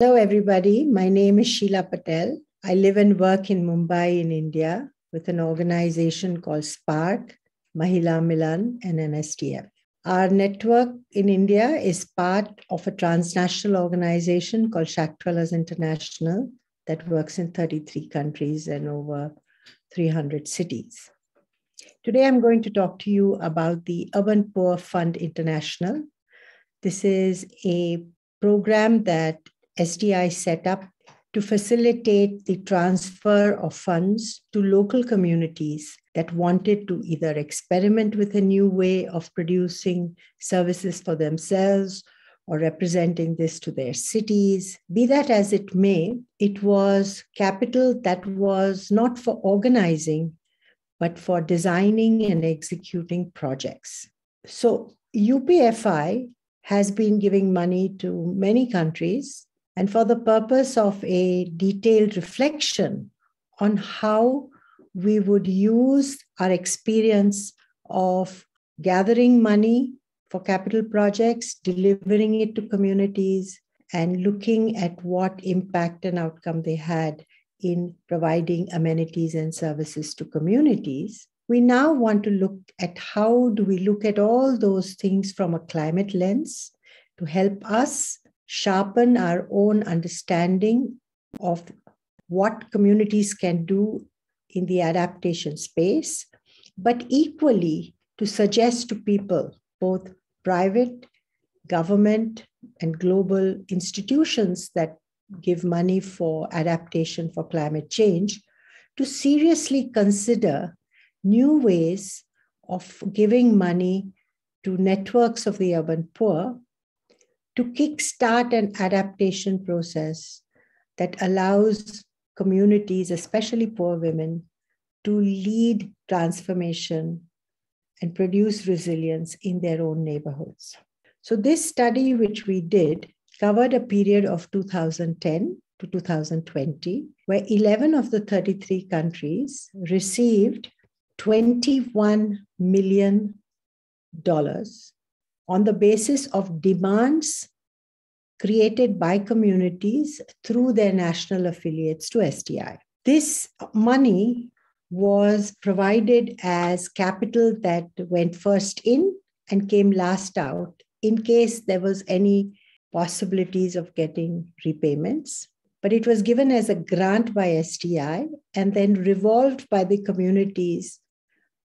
Hello, everybody. My name is Sheila Patel. I live and work in Mumbai, in India, with an organization called Spark, Mahila Milan, and NSTF. Our network in India is part of a transnational organization called Shaktwalas International that works in 33 countries and over 300 cities. Today, I'm going to talk to you about the Urban Poor Fund International. This is a program that SDI set up to facilitate the transfer of funds to local communities that wanted to either experiment with a new way of producing services for themselves or representing this to their cities. Be that as it may, it was capital that was not for organizing, but for designing and executing projects. So UPFI has been giving money to many countries and for the purpose of a detailed reflection on how we would use our experience of gathering money for capital projects, delivering it to communities, and looking at what impact and outcome they had in providing amenities and services to communities. We now want to look at how do we look at all those things from a climate lens to help us sharpen our own understanding of what communities can do in the adaptation space, but equally to suggest to people, both private, government, and global institutions that give money for adaptation for climate change, to seriously consider new ways of giving money to networks of the urban poor to kickstart an adaptation process that allows communities, especially poor women, to lead transformation and produce resilience in their own neighborhoods. So, this study, which we did, covered a period of 2010 to 2020, where 11 of the 33 countries received $21 million on the basis of demands created by communities through their national affiliates to STI. This money was provided as capital that went first in and came last out in case there was any possibilities of getting repayments but it was given as a grant by STI and then revolved by the communities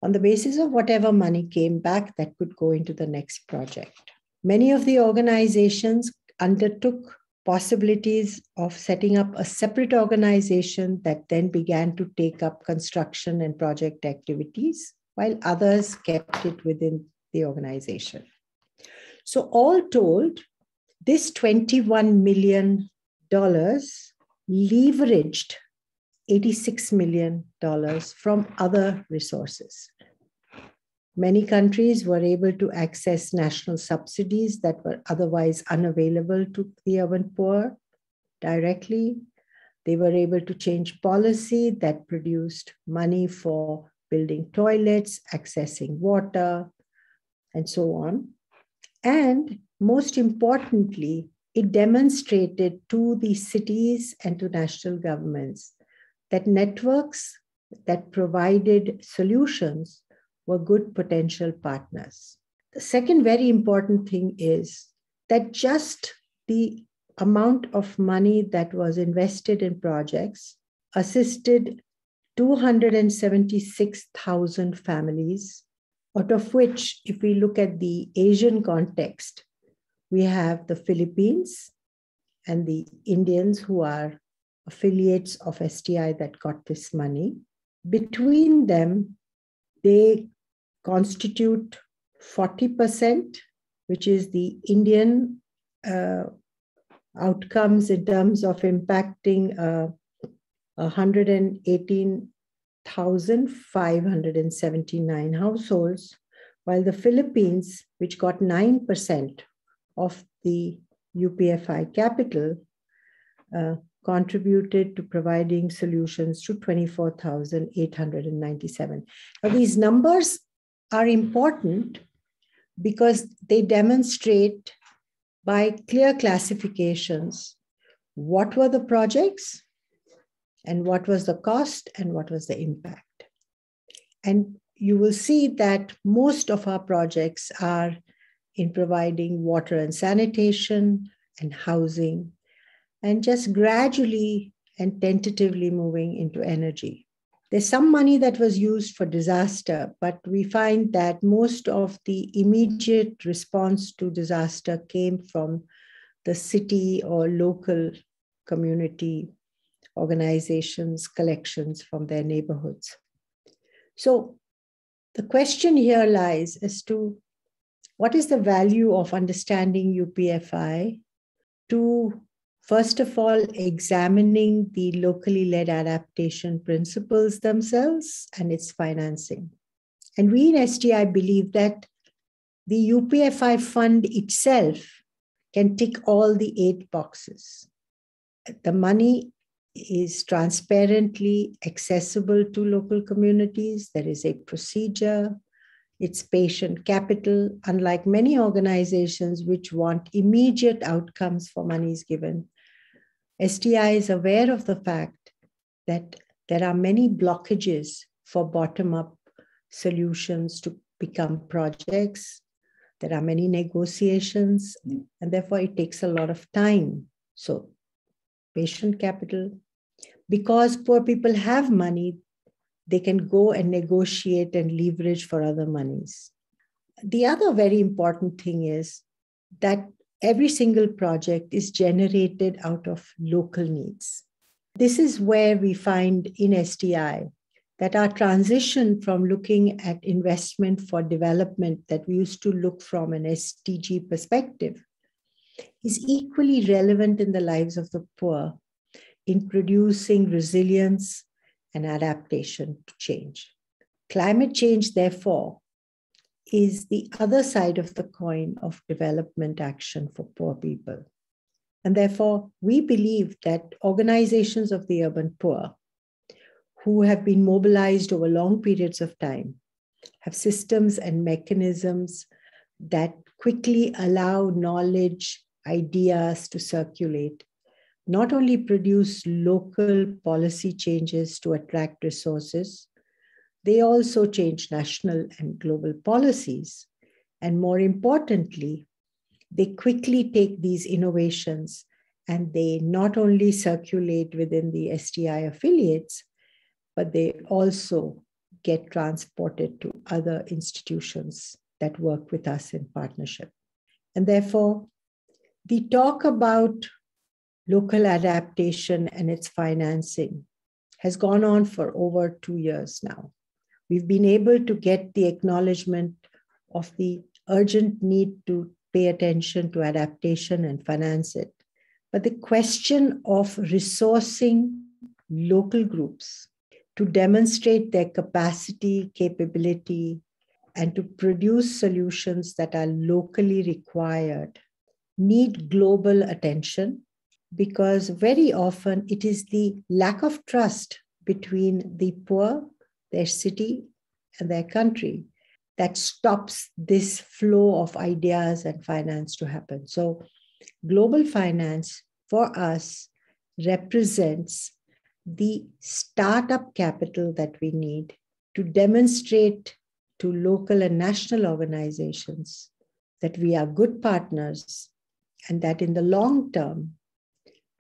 on the basis of whatever money came back that could go into the next project. Many of the organizations undertook possibilities of setting up a separate organization that then began to take up construction and project activities, while others kept it within the organization. So, all told, this $21 million leveraged $86 million from other resources. Many countries were able to access national subsidies that were otherwise unavailable to the urban poor directly. They were able to change policy that produced money for building toilets, accessing water, and so on. And most importantly, it demonstrated to the cities and to national governments that networks that provided solutions were good potential partners. The second very important thing is that just the amount of money that was invested in projects assisted 276,000 families, out of which, if we look at the Asian context, we have the Philippines and the Indians who are affiliates of STI that got this money. Between them, they constitute 40%, which is the Indian uh, outcomes in terms of impacting uh, 118,579 households, while the Philippines, which got 9% of the UPFI capital, uh, contributed to providing solutions to 24,897. Now, these numbers are important because they demonstrate by clear classifications what were the projects and what was the cost and what was the impact. And you will see that most of our projects are in providing water and sanitation and housing, and just gradually and tentatively moving into energy. There's some money that was used for disaster, but we find that most of the immediate response to disaster came from the city or local community organizations, collections from their neighborhoods. So the question here lies as to what is the value of understanding UPFI to First of all, examining the locally led adaptation principles themselves and its financing. And we in STI believe that the UPFI fund itself can tick all the eight boxes. The money is transparently accessible to local communities. There is a procedure, it's patient capital, unlike many organizations which want immediate outcomes for monies given STI is aware of the fact that there are many blockages for bottom up solutions to become projects. There are many negotiations, and therefore it takes a lot of time. So, patient capital, because poor people have money, they can go and negotiate and leverage for other monies. The other very important thing is that every single project is generated out of local needs. This is where we find in STI that our transition from looking at investment for development that we used to look from an SDG perspective is equally relevant in the lives of the poor in producing resilience and adaptation to change. Climate change, therefore, is the other side of the coin of development action for poor people. And therefore, we believe that organizations of the urban poor who have been mobilized over long periods of time have systems and mechanisms that quickly allow knowledge, ideas to circulate, not only produce local policy changes to attract resources, they also change national and global policies. And more importantly, they quickly take these innovations and they not only circulate within the SDI affiliates, but they also get transported to other institutions that work with us in partnership. And therefore, the talk about local adaptation and its financing has gone on for over two years now. We've been able to get the acknowledgement of the urgent need to pay attention to adaptation and finance it. But the question of resourcing local groups to demonstrate their capacity, capability, and to produce solutions that are locally required need global attention because very often it is the lack of trust between the poor their city, and their country that stops this flow of ideas and finance to happen. So, global finance for us represents the startup capital that we need to demonstrate to local and national organizations that we are good partners and that in the long term,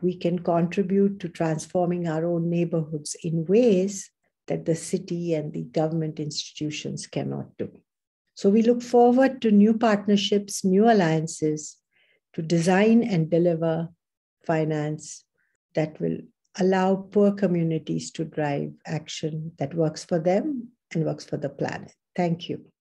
we can contribute to transforming our own neighborhoods in ways that the city and the government institutions cannot do. So we look forward to new partnerships, new alliances to design and deliver finance that will allow poor communities to drive action that works for them and works for the planet. Thank you.